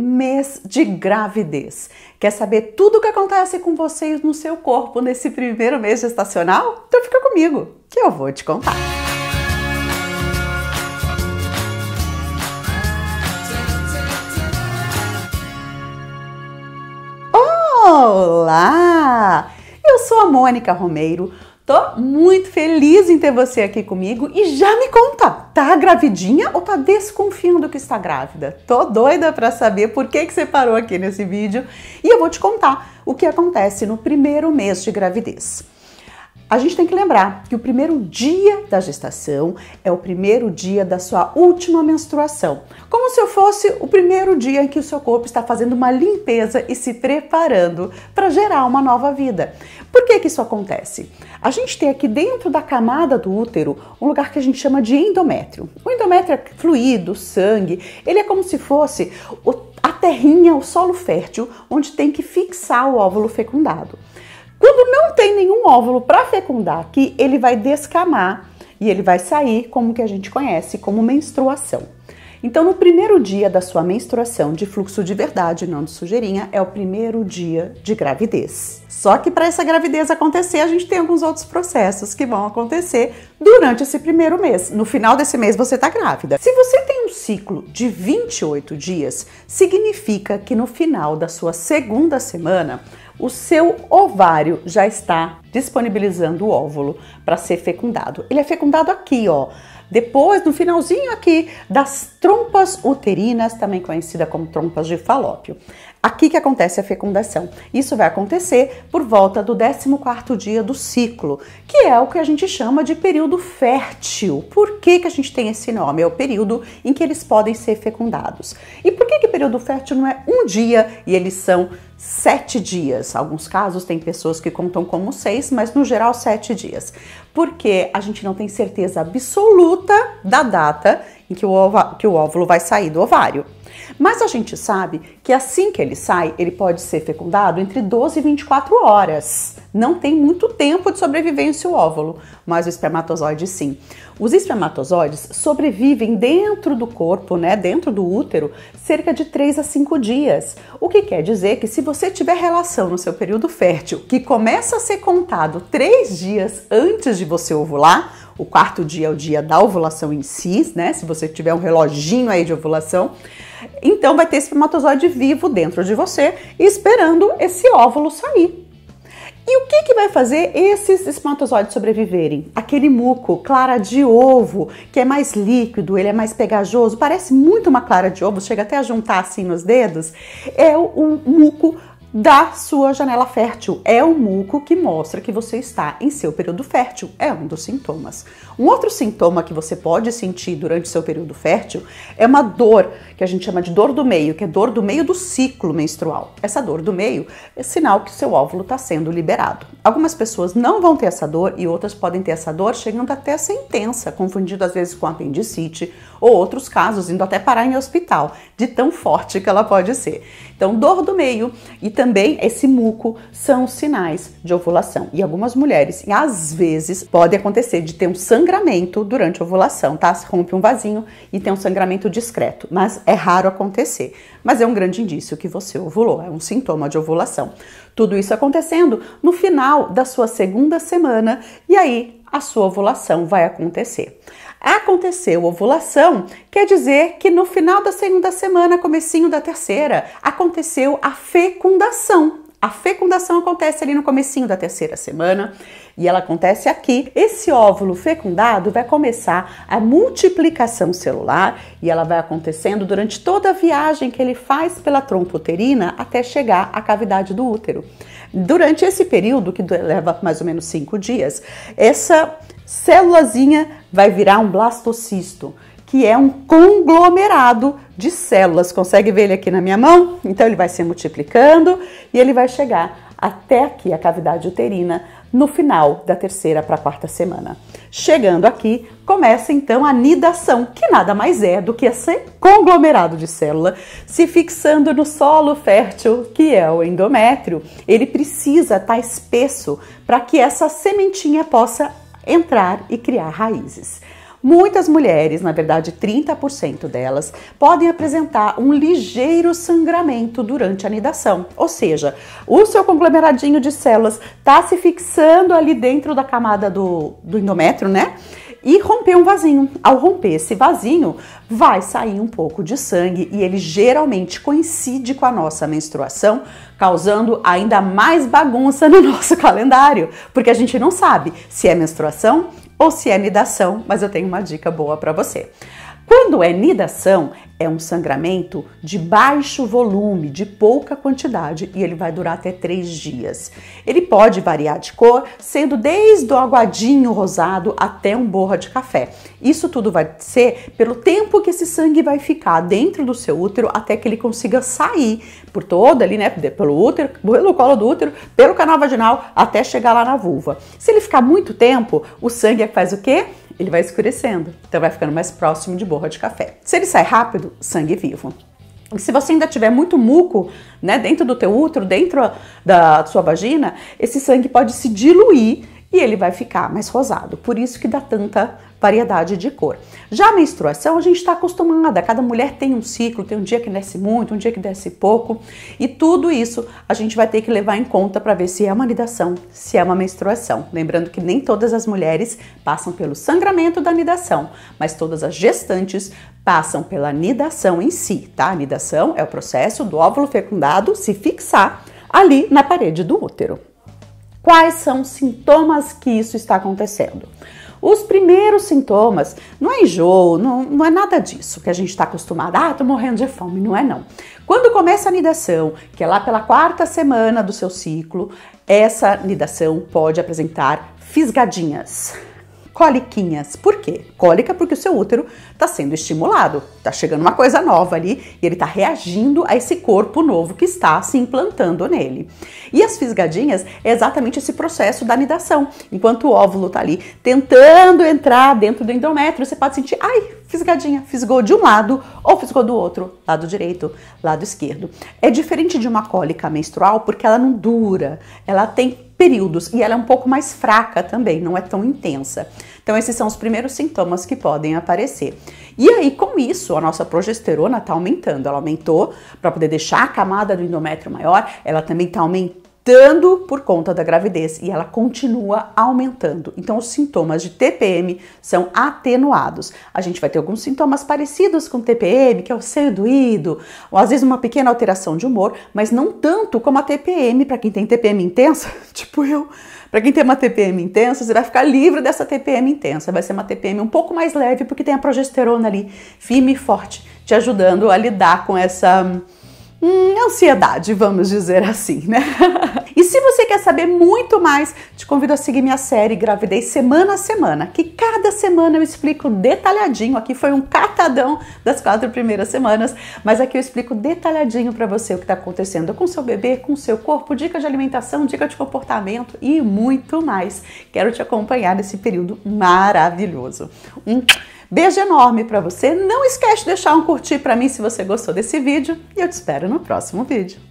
mês de gravidez. Quer saber tudo o que acontece com vocês no seu corpo nesse primeiro mês gestacional? Então fica comigo, que eu vou te contar. Olá! Eu sou a Mônica Romeiro Tô muito feliz em ter você aqui comigo e já me conta, tá gravidinha ou tá desconfiando que está grávida? Tô doida para saber por que que você parou aqui nesse vídeo e eu vou te contar o que acontece no primeiro mês de gravidez. A gente tem que lembrar que o primeiro dia da gestação é o primeiro dia da sua última menstruação, como se fosse o primeiro dia em que o seu corpo está fazendo uma limpeza e se preparando para gerar uma nova vida. Por que, que isso acontece? A gente tem aqui dentro da camada do útero um lugar que a gente chama de endométrio. O endométrio é fluido, sangue, ele é como se fosse a terrinha, o solo fértil, onde tem que fixar o óvulo fecundado. Quando não tem nenhum óvulo para fecundar aqui, ele vai descamar e ele vai sair como que a gente conhece como menstruação. Então, no primeiro dia da sua menstruação de fluxo de verdade, não de sujeirinha, é o primeiro dia de gravidez. Só que para essa gravidez acontecer, a gente tem alguns outros processos que vão acontecer durante esse primeiro mês. No final desse mês, você está grávida. Se você tem um ciclo de 28 dias, significa que no final da sua segunda semana, o seu ovário já está disponibilizando o óvulo para ser fecundado. Ele é fecundado aqui, ó. Depois, no finalzinho aqui das trompas uterinas, também conhecida como trompas de falópio. Aqui que acontece a fecundação. Isso vai acontecer por volta do 14º dia do ciclo, que é o que a gente chama de período fértil. Por que, que a gente tem esse nome? É o período em que eles podem ser fecundados. E por que que período fértil não é um dia e eles são sete dias. Alguns casos tem pessoas que contam como seis, mas no geral sete dias. Porque a gente não tem certeza absoluta da data em que o, que o óvulo vai sair do ovário. Mas a gente sabe que assim que ele sai, ele pode ser fecundado entre 12 e 24 horas. Não tem muito tempo de sobrevivência o óvulo, mas o espermatozoide sim. Os espermatozoides sobrevivem dentro do corpo, né, dentro do útero, cerca de 3 a 5 dias. O que quer dizer que se você tiver relação no seu período fértil, que começa a ser contado 3 dias antes de você ovular, o quarto dia é o dia da ovulação em si, né? Se você tiver um reloginho aí de ovulação, então vai ter espermatozoide vivo dentro de você, esperando esse óvulo sair. E o que, que vai fazer esses espermatozoides sobreviverem? Aquele muco, clara de ovo, que é mais líquido, ele é mais pegajoso, parece muito uma clara de ovo, chega até a juntar assim nos dedos, é o, o muco da sua janela fértil. É o muco que mostra que você está em seu período fértil, é um dos sintomas. Um outro sintoma que você pode sentir durante seu período fértil é uma dor, que a gente chama de dor do meio, que é dor do meio do ciclo menstrual. Essa dor do meio é sinal que seu óvulo está sendo liberado. Algumas pessoas não vão ter essa dor e outras podem ter essa dor chegando até a ser intensa, confundido às vezes com apendicite ou outros casos, indo até parar em hospital, de tão forte que ela pode ser. Então, dor do meio e também esse muco são sinais de ovulação. E algumas mulheres, às vezes, pode acontecer de ter um sangramento durante a ovulação, tá? Se rompe um vasinho e tem um sangramento discreto, mas é raro acontecer. Mas é um grande indício que você ovulou, é um sintoma de ovulação. Tudo isso acontecendo no final da sua segunda semana e aí a sua ovulação vai acontecer. Aconteceu ovulação, quer dizer que no final da segunda semana, comecinho da terceira, aconteceu a fecundação. A fecundação acontece ali no comecinho da terceira semana e ela acontece aqui. Esse óvulo fecundado vai começar a multiplicação celular e ela vai acontecendo durante toda a viagem que ele faz pela trompa uterina até chegar à cavidade do útero. Durante esse período, que leva mais ou menos cinco dias, essa célulazinha vai virar um blastocisto, que é um conglomerado de células. Consegue ver ele aqui na minha mão? Então ele vai se multiplicando e ele vai chegar até aqui a cavidade uterina no final da terceira para a quarta semana. Chegando aqui, começa então a nidação, que nada mais é do que esse conglomerado de célula se fixando no solo fértil, que é o endométrio. Ele precisa estar tá espesso para que essa sementinha possa entrar e criar raízes. Muitas mulheres, na verdade 30% delas, podem apresentar um ligeiro sangramento durante a anidação, ou seja, o seu conglomeradinho de células está se fixando ali dentro da camada do, do endométrio, né? e romper um vasinho. Ao romper esse vasinho, vai sair um pouco de sangue e ele geralmente coincide com a nossa menstruação, causando ainda mais bagunça no nosso calendário, porque a gente não sabe se é menstruação ou se é nidação, mas eu tenho uma dica boa para você. Quando é nidação, é um sangramento de baixo volume, de pouca quantidade e ele vai durar até três dias. Ele pode variar de cor, sendo desde o aguadinho rosado até um borra de café. Isso tudo vai ser pelo tempo que esse sangue vai ficar dentro do seu útero até que ele consiga sair por toda ali, né, pelo útero, pelo colo do útero, pelo canal vaginal até chegar lá na vulva. Se ele ficar muito tempo, o sangue faz o quê? ele vai escurecendo, então vai ficando mais próximo de borra de café. Se ele sai rápido, sangue vivo. se você ainda tiver muito muco, né, dentro do teu útero, dentro da sua vagina, esse sangue pode se diluir e ele vai ficar mais rosado. Por isso que dá tanta variedade de cor. Já a menstruação, a gente está acostumada, cada mulher tem um ciclo, tem um dia que desce muito, um dia que desce pouco, e tudo isso a gente vai ter que levar em conta para ver se é uma nidação, se é uma menstruação. Lembrando que nem todas as mulheres passam pelo sangramento da nidação, mas todas as gestantes passam pela nidação em si, tá? A nidação é o processo do óvulo fecundado se fixar ali na parede do útero. Quais são os sintomas que isso está acontecendo? os primeiros sintomas. Não é enjoo, não, não é nada disso que a gente está acostumado. Ah, tô morrendo de fome. Não é não. Quando começa a nidação, que é lá pela quarta semana do seu ciclo, essa nidação pode apresentar fisgadinhas coliquinhas. Por quê? Cólica porque o seu útero está sendo estimulado, está chegando uma coisa nova ali e ele está reagindo a esse corpo novo que está se implantando nele. E as fisgadinhas é exatamente esse processo da anidação. Enquanto o óvulo está ali tentando entrar dentro do endométrio, você pode sentir, ai, fisgadinha, fisgou de um lado ou fisgou do outro, lado direito, lado esquerdo. É diferente de uma cólica menstrual porque ela não dura, ela tem períodos e ela é um pouco mais fraca também, não é tão intensa. Então esses são os primeiros sintomas que podem aparecer. E aí com isso, a nossa progesterona está aumentando, ela aumentou para poder deixar a camada do endométrio maior, ela também está aumentando aumentando por conta da gravidez e ela continua aumentando. Então, os sintomas de TPM são atenuados. A gente vai ter alguns sintomas parecidos com TPM, que é o seio doído, ou às vezes uma pequena alteração de humor, mas não tanto como a TPM. Para quem tem TPM intensa, tipo eu, para quem tem uma TPM intensa, você vai ficar livre dessa TPM intensa. Vai ser uma TPM um pouco mais leve, porque tem a progesterona ali firme e forte, te ajudando a lidar com essa hum, ansiedade, vamos dizer assim, né? e se você quer saber muito mais, te convido a seguir minha série Gravidez Semana a Semana, que cada semana eu explico detalhadinho. Aqui foi um catadão das quatro primeiras semanas, mas aqui eu explico detalhadinho para você o que está acontecendo com seu bebê, com seu corpo, dica de alimentação, dica de comportamento e muito mais. Quero te acompanhar nesse período maravilhoso. Um Beijo enorme para você. Não esquece de deixar um curtir para mim se você gostou desse vídeo e eu te espero no próximo vídeo.